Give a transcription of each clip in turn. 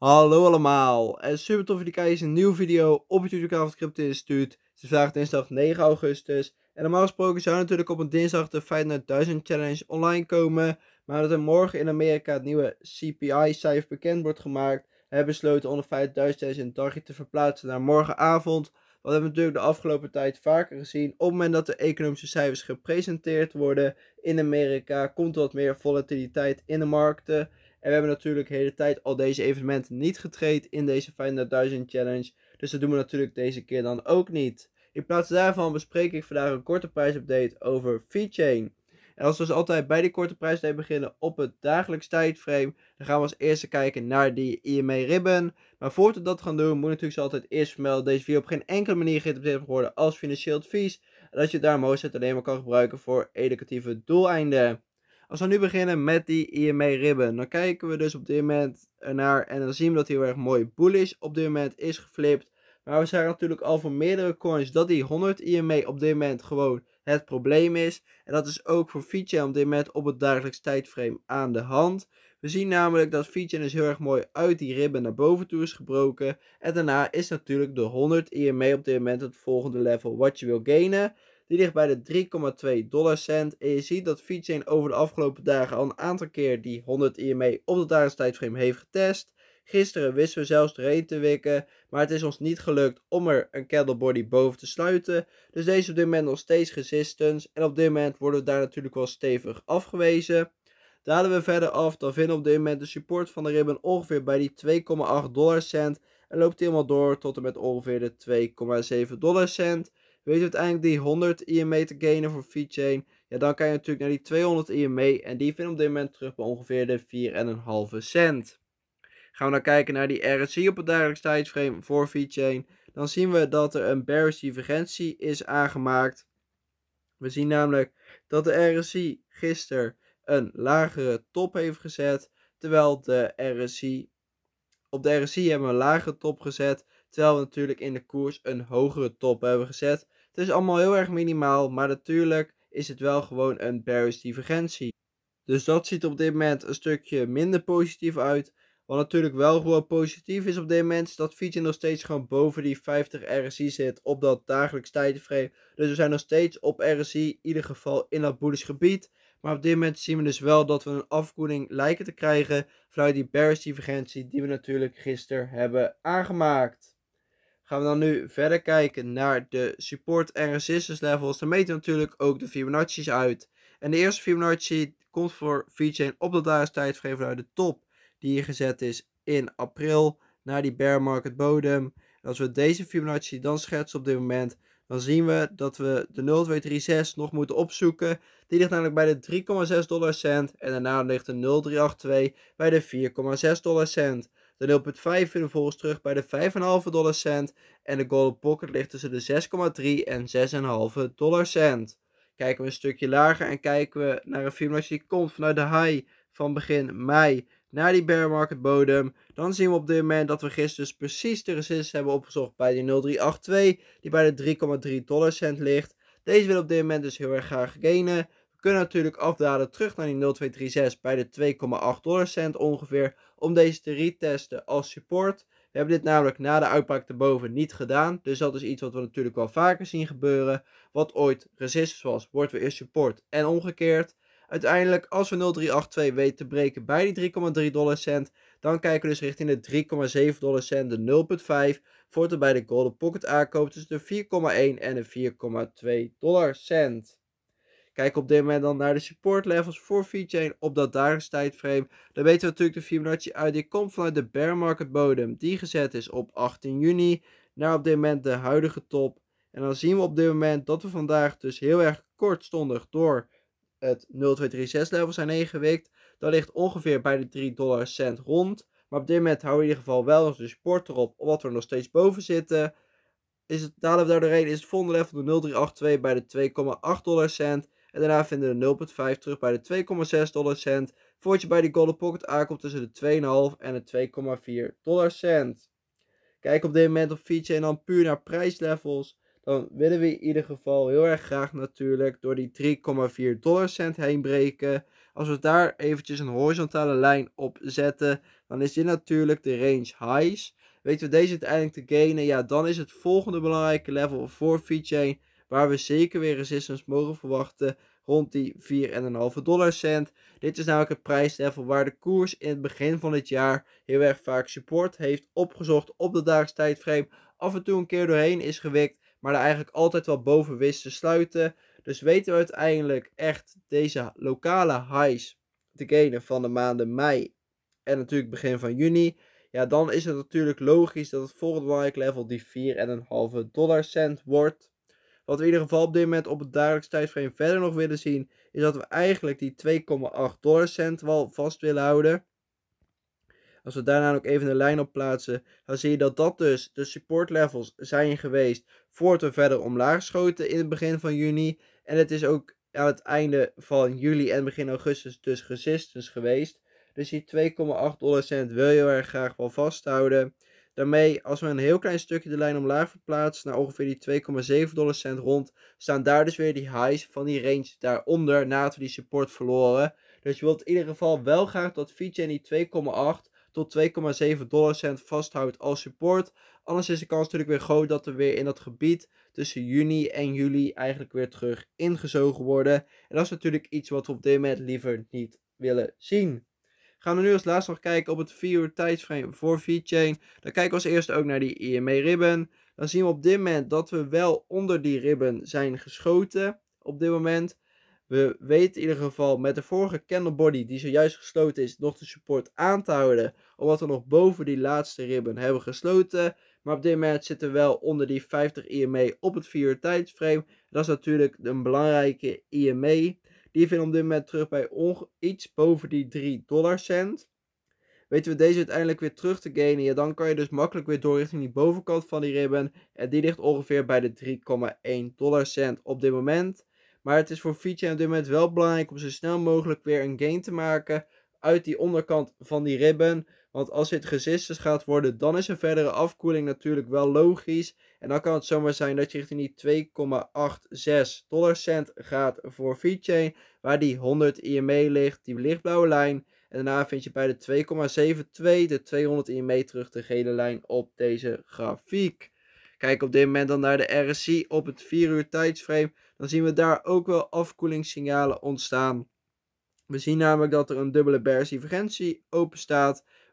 Hallo allemaal, en eh, super tof jullie kijken een nieuwe video op het YouTube van het Crypto Instituut. Het is vandaag dinsdag 9 augustus. En normaal gesproken zou natuurlijk op een dinsdag de 5000 1000 challenge online komen. Maar dat er morgen in Amerika het nieuwe CPI-cijfer bekend wordt gemaakt, hebben besloten om de 5000 challenge een dagje te verplaatsen naar morgenavond. Wat hebben we natuurlijk de afgelopen tijd vaker gezien. Op het moment dat de economische cijfers gepresenteerd worden in Amerika, komt er wat meer volatiliteit in de markten. En we hebben natuurlijk de hele tijd al deze evenementen niet getraind in deze 500.000 challenge. Dus dat doen we natuurlijk deze keer dan ook niet. In plaats daarvan bespreek ik vandaag een korte prijsupdate over VeChain. En als we zoals altijd bij die korte prijsupdate beginnen op het dagelijks tijdframe, dan gaan we als eerste kijken naar die IMA Ribbon. Maar voordat we dat gaan doen, moet natuurlijk zoals altijd eerst vermelden dat deze video op geen enkele manier geïnterpreteerd wordt als financieel advies. En dat je het daar zet alleen maar kan gebruiken voor educatieve doeleinden. Als we nu beginnen met die IMA e ribben, dan kijken we dus op dit moment naar en dan zien we dat hij heel erg mooi bullish op dit moment is geflipt. Maar we zagen natuurlijk al voor meerdere coins dat die 100 IMA e op dit moment gewoon het probleem is. En dat is ook voor VeChain op dit moment op het dagelijks tijdframe aan de hand. We zien namelijk dat VeChain is dus heel erg mooi uit die ribben naar boven toe is gebroken. En daarna is natuurlijk de 100 IMA e op dit moment het volgende level wat je wil gainen. Die ligt bij de 3,2 dollar cent. En je ziet dat VeChain over de afgelopen dagen al een aantal keer die 100 IMA e op de dagelijks tijdframe heeft getest. Gisteren wisten we zelfs erin te wikken, maar het is ons niet gelukt om er een candlebody boven te sluiten. Dus deze is op dit moment nog steeds resistance en op dit moment worden we daar natuurlijk wel stevig afgewezen. Dalen we verder af, dan vinden we op dit moment de support van de ribbon ongeveer bij die 2,8 dollar cent. En loopt helemaal door tot en met ongeveer de 2,7 dollar cent. Weet je uiteindelijk die 100 IMA e te gainen voor VeChain? Ja, dan kan je natuurlijk naar die 200 IMA. E en die je op dit moment terug bij ongeveer de 4,5 cent. Gaan we dan nou kijken naar die RSI op het dagelijks tijdsframe voor VeChain. Dan zien we dat er een bearish divergentie is aangemaakt. We zien namelijk dat de RSI gisteren een lagere top heeft gezet. Terwijl de RSI, op de RSI hebben we een lagere top gezet. Terwijl we natuurlijk in de koers een hogere top hebben gezet. Het is allemaal heel erg minimaal, maar natuurlijk is het wel gewoon een bearish divergentie. Dus dat ziet op dit moment een stukje minder positief uit. Wat natuurlijk wel gewoon positief is op dit moment, is dat Fiji nog steeds gewoon boven die 50 RSI zit op dat dagelijks tijdframe. Dus we zijn nog steeds op RSI, in ieder geval in dat bullish gebied. Maar op dit moment zien we dus wel dat we een afkoeling lijken te krijgen vanuit die bearish divergentie die we natuurlijk gisteren hebben aangemaakt. Gaan we dan nu verder kijken naar de support en resistance levels. Dan meten we natuurlijk ook de Fibonacci's uit. En de eerste Fibonacci komt voor VeChain op de dagelijks tijdframe vanuit de top die hier gezet is in april naar die bear market bodem. En als we deze Fibonacci dan schetsen op dit moment, dan zien we dat we de 0236 nog moeten opzoeken. Die ligt namelijk bij de 3,6 dollar cent en daarna ligt de 0382 bij de 4,6 dollar cent. De 0,5 vinden vervolgens terug bij de 5,5 dollar cent. En de gold Pocket ligt tussen de 6,3 en 6,5 dollar cent. Kijken we een stukje lager en kijken we naar een Fibonacci die komt vanuit de high van begin mei naar die bear market bodem. Dan zien we op dit moment dat we gisteren dus precies de resistance hebben opgezocht bij die 0382 die bij de 3,3 dollar cent ligt. Deze wil op dit moment dus heel erg graag gainen. We kunnen natuurlijk afdalen terug naar die 0236 bij de 2,8 dollar cent ongeveer om deze te retesten als support. We hebben dit namelijk na de uitbraak erboven niet gedaan. Dus dat is iets wat we natuurlijk wel vaker zien gebeuren. Wat ooit resistance was, wordt weer support en omgekeerd. Uiteindelijk, als we 0382 weten te breken bij die 3,3 dollar cent, dan kijken we dus richting de 3,7 dollar cent, de 0,5, voor bij de Golden Pocket aankoop tussen de 4,1 en de 4,2 dollar cent. Kijk op dit moment dan naar de support levels voor VeChain op dat dagelijks tijdframe. Dan weten we natuurlijk de Fibonacci uit. Die komt vanuit de bear market bodem die gezet is op 18 juni. Naar op dit moment de huidige top. En dan zien we op dit moment dat we vandaag dus heel erg kortstondig door het 0236 level zijn ingewikt. Dat ligt ongeveer bij de 3 dollar cent rond. Maar op dit moment houden we in ieder geval wel onze support erop, omdat we nog steeds boven zitten. Is het, dadelijk daardoor is het volgende level de 0382 bij de 2,8 dollar cent. En daarna vinden we de 0,5 terug bij de 2,6 dollar cent. Voordat je bij die Golden Pocket aankomt tussen de 2,5 en de 2,4 dollar cent. Kijk op dit moment op VeChain dan puur naar prijslevels. Dan willen we in ieder geval heel erg graag natuurlijk door die 3,4 dollar cent heen breken. Als we daar eventjes een horizontale lijn op zetten, dan is dit natuurlijk de range highs. Weten we deze uiteindelijk te gainen, ja dan is het volgende belangrijke level voor VeChain waar we zeker weer resistance mogen verwachten rond die 4,5 dollar cent. Dit is namelijk het prijslevel waar de koers in het begin van dit jaar heel erg vaak support heeft opgezocht op de dagelijks tijdframe. Af en toe een keer doorheen is gewikt, maar er eigenlijk altijd wel boven wist te sluiten. Dus weten we uiteindelijk echt deze lokale highs te gainen van de maanden mei en natuurlijk begin van juni. Ja, dan is het natuurlijk logisch dat het volgende belangrijk level die 4,5 dollar cent wordt. Wat we in ieder geval op dit moment op het dagelijks tijdsframe verder nog willen zien, is dat we eigenlijk die 2,8 dollar cent wel vast willen houden. Als we daarna ook even een lijn op plaatsen, dan zie je dat dat dus de support levels zijn geweest voordat we verder omlaag schoten in het begin van juni. En het is ook aan het einde van juli en begin augustus dus resistance geweest. Dus die 2,8 dollar cent wil je heel erg graag wel vasthouden. Daarmee, als we een heel klein stukje de lijn omlaag verplaatsen naar ongeveer die 2,7 dollar cent rond, staan daar dus weer die highs van die range daaronder nadat we die support verloren. Dus je wilt in ieder geval wel graag dat fiat die 2,8 tot 2,7 dollar cent vasthoudt als support. Anders is de kans natuurlijk weer groot dat we weer in dat gebied tussen juni en juli eigenlijk weer terug ingezogen worden. En dat is natuurlijk iets wat we op dit moment liever niet willen zien. Gaan we nu als laatste nog kijken op het 4 uur tijdsframe voor VeChain. Dan kijken we als eerste ook naar die IME ribben. Dan zien we op dit moment dat we wel onder die ribben zijn geschoten. Op dit moment. We weten in ieder geval met de vorige candle body die zojuist gesloten is nog de support aan te houden. Omdat we nog boven die laatste ribben hebben gesloten. Maar op dit moment zitten we wel onder die 50 IME op het 4 uur tijdsframe. Dat is natuurlijk een belangrijke IME. Die vinden op dit moment terug bij iets boven die 3 dollar cent. Weten we deze uiteindelijk weer terug te gainen, ja, dan kan je dus makkelijk weer door richting die bovenkant van die ribbon. En die ligt ongeveer bij de 3,1 dollar cent op dit moment. Maar het is voor VeChain op dit moment wel belangrijk om zo snel mogelijk weer een gain te maken uit die onderkant van die ribben. Want als dit gezistes gaat worden, dan is een verdere afkoeling natuurlijk wel logisch. En dan kan het zomaar zijn dat je richting die 2,86 dollar cent gaat voor VeChain, Waar die 100 IME ligt, die lichtblauwe lijn. En daarna vind je bij de 2,72 de 200 IME terug, de gele lijn op deze grafiek. Kijk op dit moment dan naar de RSI op het 4 uur tijdsframe. Dan zien we daar ook wel afkoelingssignalen ontstaan. We zien namelijk dat er een dubbele bearish divergentie open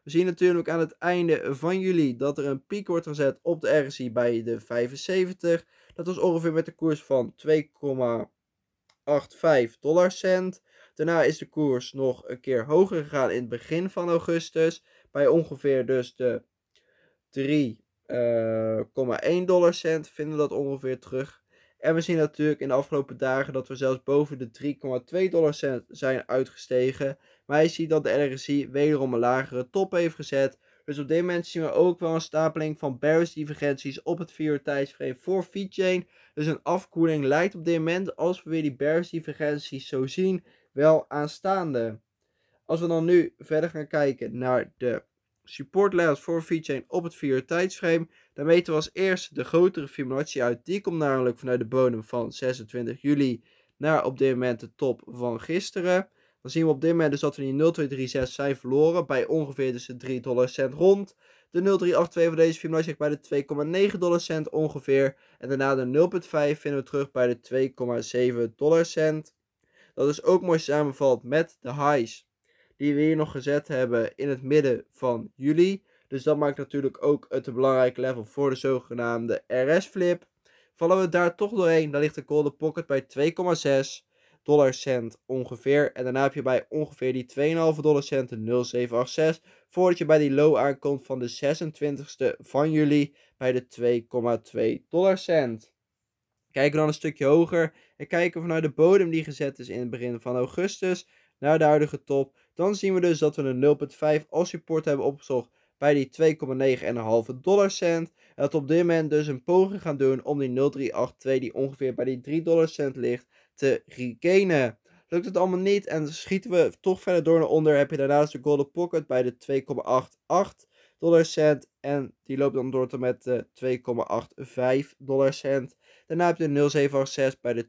We zien natuurlijk aan het einde van juli dat er een piek wordt gezet op de RSI bij de 75. Dat was ongeveer met de koers van 2,85 dollar cent. Daarna is de koers nog een keer hoger gegaan in het begin van augustus. Bij ongeveer dus de 3,1 eh, dollar cent vinden we dat ongeveer terug. En we zien natuurlijk in de afgelopen dagen dat we zelfs boven de 3,2 dollar zijn uitgestegen. Maar je ziet dat de RSI wederom een lagere top heeft gezet. Dus op dit moment zien we ook wel een stapeling van bearish divergenties op het 4 tijdsframe voor VeChain. Dus een afkoeling lijkt op dit moment, als we weer die bearish divergenties zo zien, wel aanstaande. Als we dan nu verder gaan kijken naar de support levels voor VeChain op het 4 tijdsframe. Dan meten we als eerste de grotere Fibonacci uit. Die komt namelijk vanuit de bodem van 26 juli naar op dit moment de top van gisteren. Dan zien we op dit moment dus dat we die 0,236 zijn verloren bij ongeveer dus de 3 dollar cent rond. De 0,382 van deze Fibonacci bij de 2,9 dollar cent ongeveer. En daarna de 0,5 vinden we terug bij de 2,7 dollar cent. Dat is ook mooi samenvalt met de highs die we hier nog gezet hebben in het midden van juli. Dus dat maakt natuurlijk ook het belangrijke belangrijk level voor de zogenaamde RS flip. Vallen we daar toch doorheen, dan ligt de Golden Pocket bij 2,6 dollar cent ongeveer. En daarna heb je bij ongeveer die 2,5 dollar cent 0,786. Voordat je bij die low aankomt van de 26e van juli bij de 2,2 dollar cent. Kijken we dan een stukje hoger en kijken we naar de bodem die gezet is in het begin van augustus naar de huidige top. Dan zien we dus dat we een 0,5 als support hebben opgezocht bij die 2,9,5 dollar cent. En dat we op dit moment dus een poging gaan doen om die 0382 die ongeveer bij die 3 dollar cent ligt te regainen. Lukt het allemaal niet en schieten we toch verder door naar onder. Heb je daarnaast de Golden Pocket bij de 2,88 dollarcent. En die loopt dan door tot met de 2,85 cent Daarna heb je 0,786 bij de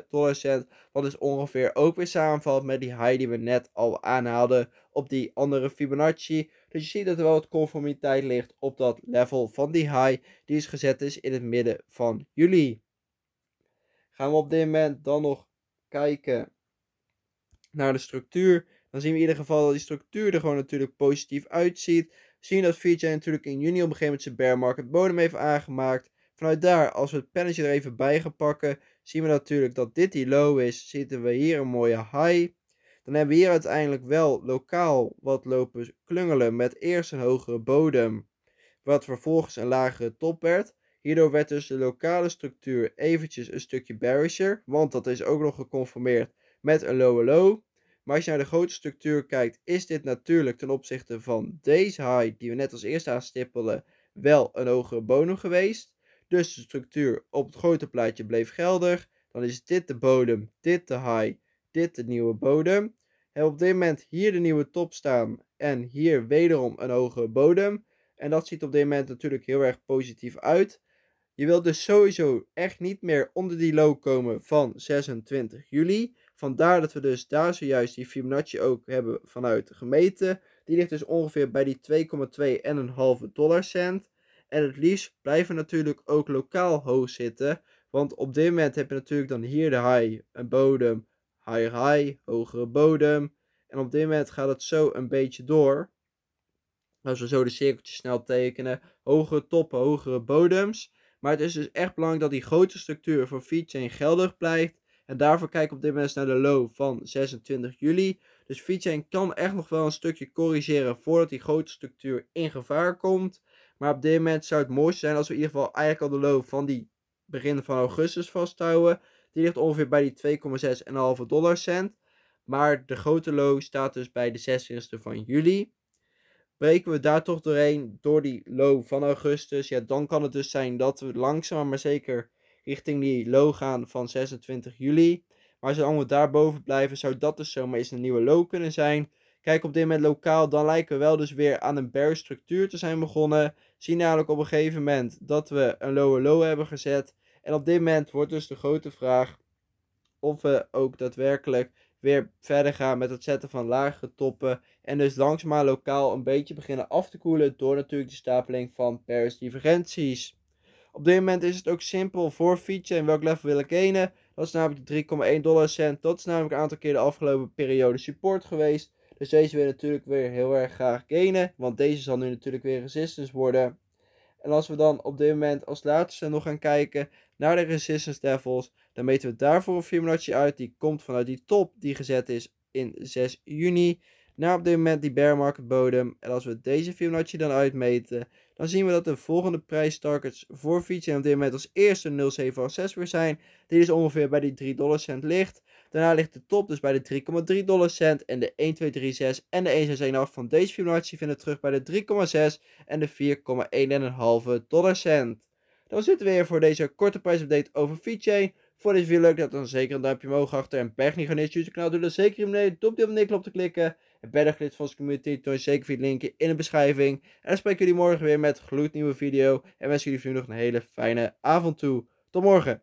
2,77 cent Wat is dus ongeveer ook weer samenvalt met die high die we net al aanhaalden op die andere Fibonacci. Dus je ziet dat er wel wat conformiteit ligt op dat level van die high. Die is gezet is dus in het midden van juli. Gaan we op dit moment dan nog kijken naar de structuur. Dan zien we in ieder geval dat die structuur er gewoon natuurlijk positief uitziet. zien dat VeChain natuurlijk in juni op een gegeven moment zijn bear market bodem heeft aangemaakt. Vanuit daar, als we het pennetje er even bij gaan pakken, zien we natuurlijk dat dit die low is. Zitten we hier een mooie high. Dan hebben we hier uiteindelijk wel lokaal wat lopen klungelen met eerst een hogere bodem. Wat vervolgens een lagere top werd. Hierdoor werd dus de lokale structuur eventjes een stukje bearisher. Want dat is ook nog geconformeerd met een lower low. Maar als je naar de grote structuur kijkt, is dit natuurlijk ten opzichte van deze high, die we net als eerste aanstippelen, wel een hogere bodem geweest. Dus de structuur op het grote plaatje bleef geldig. Dan is dit de bodem, dit de high, dit de nieuwe bodem. En op dit moment hier de nieuwe top staan en hier wederom een hogere bodem. En dat ziet op dit moment natuurlijk heel erg positief uit. Je wilt dus sowieso echt niet meer onder die low komen van 26 juli. Vandaar dat we dus daar zojuist die Fibonacci ook hebben vanuit gemeten. Die ligt dus ongeveer bij die 2,2 en 2,2,5 dollar cent. En het liefst blijven natuurlijk ook lokaal hoog zitten. Want op dit moment heb je natuurlijk dan hier de high, een bodem, high high, hogere bodem. En op dit moment gaat het zo een beetje door. Als we zo de cirkeltjes snel tekenen. Hogere toppen, hogere bodems. Maar het is dus echt belangrijk dat die grote structuur voor VeChain geldig blijft. En daarvoor kijk we op dit moment naar de low van 26 juli. Dus VeChain kan echt nog wel een stukje corrigeren voordat die grote structuur in gevaar komt. Maar op dit moment zou het mooiste zijn als we in ieder geval eigenlijk al de low van die begin van augustus vasthouden. Die ligt ongeveer bij die 2,6,5 dollar cent. Maar de grote low staat dus bij de 26e van juli. Breken we daar toch doorheen door die low van augustus, ja, dan kan het dus zijn dat we langzaam maar zeker richting die low gaan van 26 juli. Maar als we allemaal daarboven blijven, zou dat dus zomaar eens een nieuwe low kunnen zijn. Kijk op dit moment lokaal, dan lijken we wel dus weer aan een bear structuur te zijn begonnen. Zien namelijk op een gegeven moment dat we een lower low hebben gezet. En op dit moment wordt dus de grote vraag of we ook daadwerkelijk weer verder gaan met het zetten van lagere toppen. En dus langzaamaan lokaal een beetje beginnen af te koelen door natuurlijk de stapeling van pairs divergenties. Op dit moment is het ook simpel voor feature en welk level willen ik kennen. Dat is namelijk de 3,1 dollar cent. Dat is namelijk een aantal keer de afgelopen periode support geweest. Dus deze wil je natuurlijk weer heel erg graag gainen. Want deze zal nu natuurlijk weer resistance worden. En als we dan op dit moment als laatste nog gaan kijken naar de resistance levels. Dan meten we daarvoor een Fibonacci uit. Die komt vanuit die top die gezet is in 6 juni. Naar op dit moment die bear market bodem. En als we deze Fibonacci dan uitmeten. Dan zien we dat de volgende prijstargets voor fietsen op dit moment als eerste 0,706 weer zijn. Dit is ongeveer bij die 3 dollar cent ligt. Daarna ligt de top dus bij de 3,3 cent. En de 1236 en de 1618 van deze Fibonacci vinden terug bij de 3,6 en de 4,1,5 dollar cent. Dan zitten we weer voor deze korte prijsupdate over Vond Voor het video leuk dat dan zeker een duimpje omhoog achter. En pech niet gaan YouTube kanaal. Doe dat zeker hier beneden. Doe op die de knop te klikken. En ben lid van onze community, toon zeker via het linkje in de beschrijving. En dan spreek jullie morgen weer met een gloednieuwe video. En wens jullie voor nu nog een hele fijne avond toe. Tot morgen!